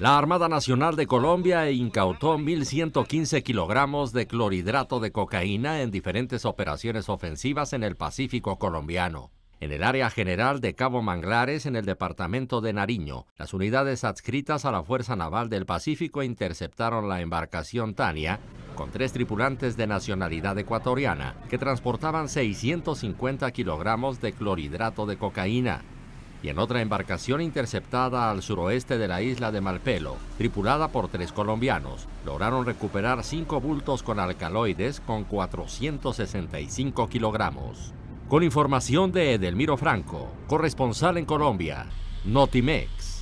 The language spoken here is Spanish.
La Armada Nacional de Colombia incautó 1.115 kilogramos de clorhidrato de cocaína en diferentes operaciones ofensivas en el Pacífico colombiano. En el área general de Cabo Manglares, en el departamento de Nariño, las unidades adscritas a la Fuerza Naval del Pacífico interceptaron la embarcación Tania con tres tripulantes de nacionalidad ecuatoriana que transportaban 650 kilogramos de clorhidrato de cocaína, y en otra embarcación interceptada al suroeste de la isla de Malpelo, tripulada por tres colombianos. Lograron recuperar cinco bultos con alcaloides con 465 kilogramos. Con información de Edelmiro Franco, corresponsal en Colombia, Notimex.